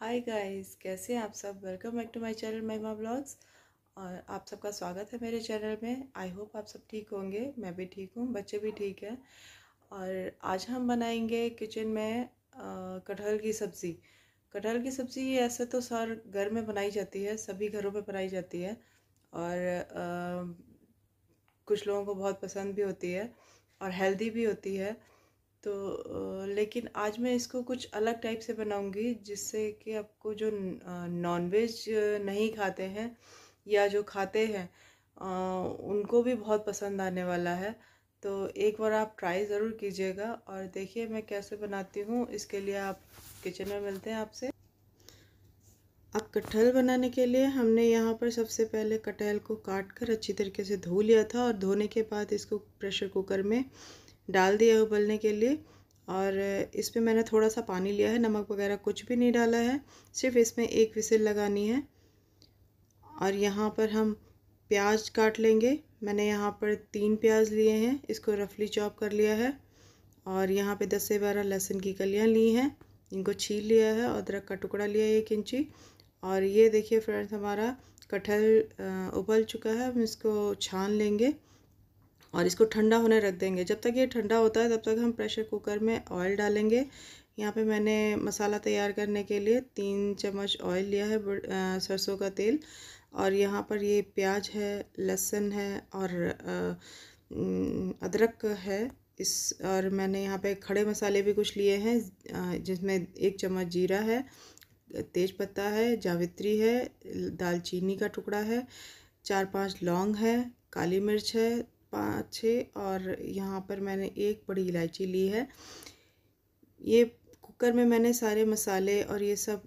hi guys कैसे हैं आप सब welcome back to my channel Mahima blogs और आप सबका स्वागत है मेरे चैनल में आई होप आप सब ठीक होंगे मैं भी ठीक हूँ बच्चे भी ठीक हैं और आज हम बनाएंगे किचन में कटहल की सब्ज़ी कटहल की सब्ज़ी ऐसे तो सर घर में बनाई जाती है सभी घरों में बनाई जाती है और आ, कुछ लोगों को बहुत पसंद भी होती है और हेल्दी भी होती है तो लेकिन आज मैं इसको कुछ अलग टाइप से बनाऊंगी जिससे कि आपको जो नॉनवेज नहीं खाते हैं या जो खाते हैं उनको भी बहुत पसंद आने वाला है तो एक बार आप ट्राई ज़रूर कीजिएगा और देखिए मैं कैसे बनाती हूँ इसके लिए आप किचन में मिलते हैं आपसे अब कटहल बनाने के लिए हमने यहाँ पर सबसे पहले कटहल को काट कर अच्छी तरीके से धो लिया था और धोने के बाद इसको प्रेशर कुकर में डाल दिया उबलने के लिए और इस पर मैंने थोड़ा सा पानी लिया है नमक वगैरह कुछ भी नहीं डाला है सिर्फ इसमें एक विसिल लगानी है और यहाँ पर हम प्याज काट लेंगे मैंने यहाँ पर तीन प्याज लिए हैं इसको रफली चॉप कर लिया है और यहाँ पे दस से बारह लहसुन की कलियाँ ली हैं इनको छील लिया है अदरक का टुकड़ा लिया है एक इंची और ये देखिए फ्रेंड्स हमारा कटहल उबल चुका है हम इसको छान लेंगे और इसको ठंडा होने रख देंगे जब तक ये ठंडा होता है तब तक हम प्रेशर कुकर में ऑयल डालेंगे यहाँ पे मैंने मसाला तैयार करने के लिए तीन चम्मच ऑयल लिया है सरसों का तेल और यहाँ पर ये प्याज है लहसुन है और अदरक है इस और मैंने यहाँ पे खड़े मसाले भी कुछ लिए हैं जिसमें एक चम्मच जीरा है तेज पत्ता है जावित्री है दालचीनी का टुकड़ा है चार पांच लौंग है काली मिर्च है पाँच छः और यहाँ पर मैंने एक बड़ी इलायची ली है ये कुकर में मैंने सारे मसाले और ये सब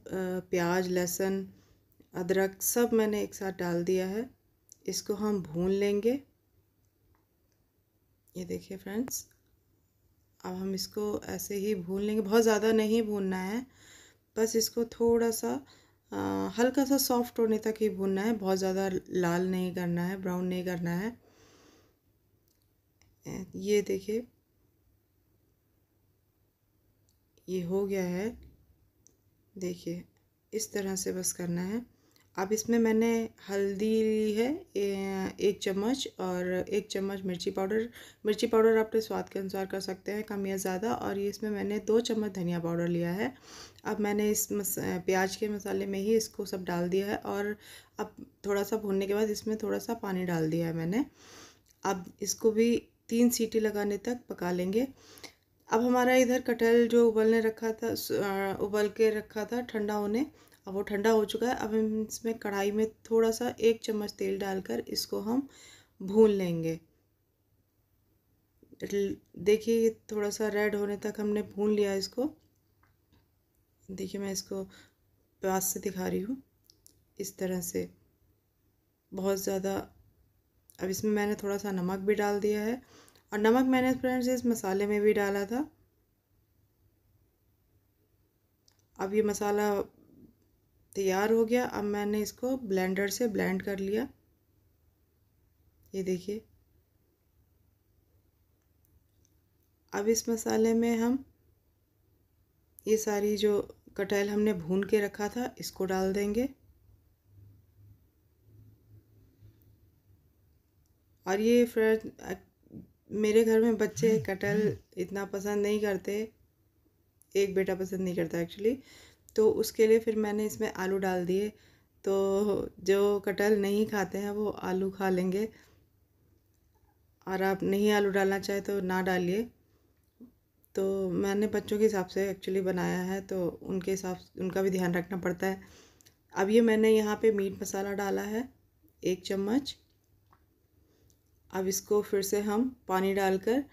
प्याज लहसुन अदरक सब मैंने एक साथ डाल दिया है इसको हम भून लेंगे ये देखिए फ्रेंड्स अब हम इसको ऐसे ही भून लेंगे बहुत ज़्यादा नहीं भूनना है बस इसको थोड़ा सा आ, हल्का सा सॉफ्ट होने तक ही भूनना है बहुत ज़्यादा लाल नहीं करना है ब्राउन नहीं करना है ये देखिए ये हो गया है देखिए इस तरह से बस करना है अब इसमें मैंने हल्दी ली है एक चम्मच और एक चम्मच मिर्ची पाउडर मिर्ची पाउडर आप अपने स्वाद के अनुसार कर सकते हैं कम या ज़्यादा और ये इसमें मैंने दो चम्मच धनिया पाउडर लिया है अब मैंने इस प्याज के मसाले में ही इसको सब डाल दिया है और अब थोड़ा सा भूनने के बाद इसमें थोड़ा सा पानी डाल दिया है मैंने अब इसको भी तीन सीटी लगाने तक पका लेंगे अब हमारा इधर कटहल जो उबलने रखा था उबल के रखा था ठंडा होने अब वो ठंडा हो चुका है अब हम इसमें कढ़ाई में थोड़ा सा एक चम्मच तेल डालकर इसको हम भून लेंगे देखिए थोड़ा सा रेड होने तक हमने भून लिया इसको देखिए मैं इसको प्याज से दिखा रही हूँ इस तरह से बहुत ज़्यादा अब इसमें मैंने थोड़ा सा नमक भी डाल दिया है और नमक मैंने फ्रेंड्स इस मसाले में भी डाला था अब ये मसाला तैयार हो गया अब मैंने इसको ब्लेंडर से ब्लेंड कर लिया ये देखिए अब इस मसाले में हम ये सारी जो कटहल हमने भून के रखा था इसको डाल देंगे और ये फ्रेंड मेरे घर में बच्चे कटहल इतना पसंद नहीं करते एक बेटा पसंद नहीं करता एक्चुअली तो उसके लिए फिर मैंने इसमें आलू डाल दिए तो जो कटहल नहीं खाते हैं वो आलू खा लेंगे और आप नहीं आलू डालना चाहे तो ना डालिए तो मैंने बच्चों के हिसाब से एक्चुअली बनाया है तो उनके हिसाब उनका भी ध्यान रखना पड़ता है अब ये मैंने यहाँ पे मीट मसाला डाला है एक चम्मच अब इसको फिर से हम पानी डालकर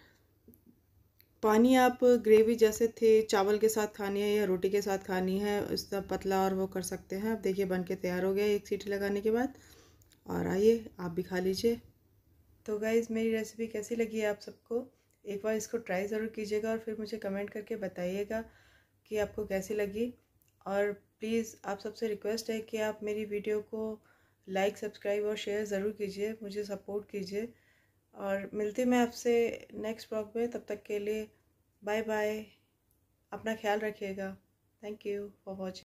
पानी आप ग्रेवी जैसे थे चावल के साथ खानी है या रोटी के साथ खानी है उसका पतला और वो कर सकते हैं अब देखिए बन के तैयार हो गया एक सीटी लगाने के बाद और आइए आप भी खा लीजिए तो गाइज़ मेरी रेसिपी कैसी लगी है आप सबको एक बार इसको ट्राई ज़रूर कीजिएगा और फिर मुझे कमेंट करके बताइएगा कि आपको कैसी लगी और प्लीज़ आप सबसे रिक्वेस्ट है कि आप मेरी वीडियो को लाइक सब्सक्राइब और शेयर ज़रूर कीजिए मुझे सपोर्ट कीजिए और मिलती मैं आपसे नेक्स्ट ब्लॉग में तब तक के लिए बाय बाय अपना ख्याल रखिएगा थैंक यू फॉर वॉचिंग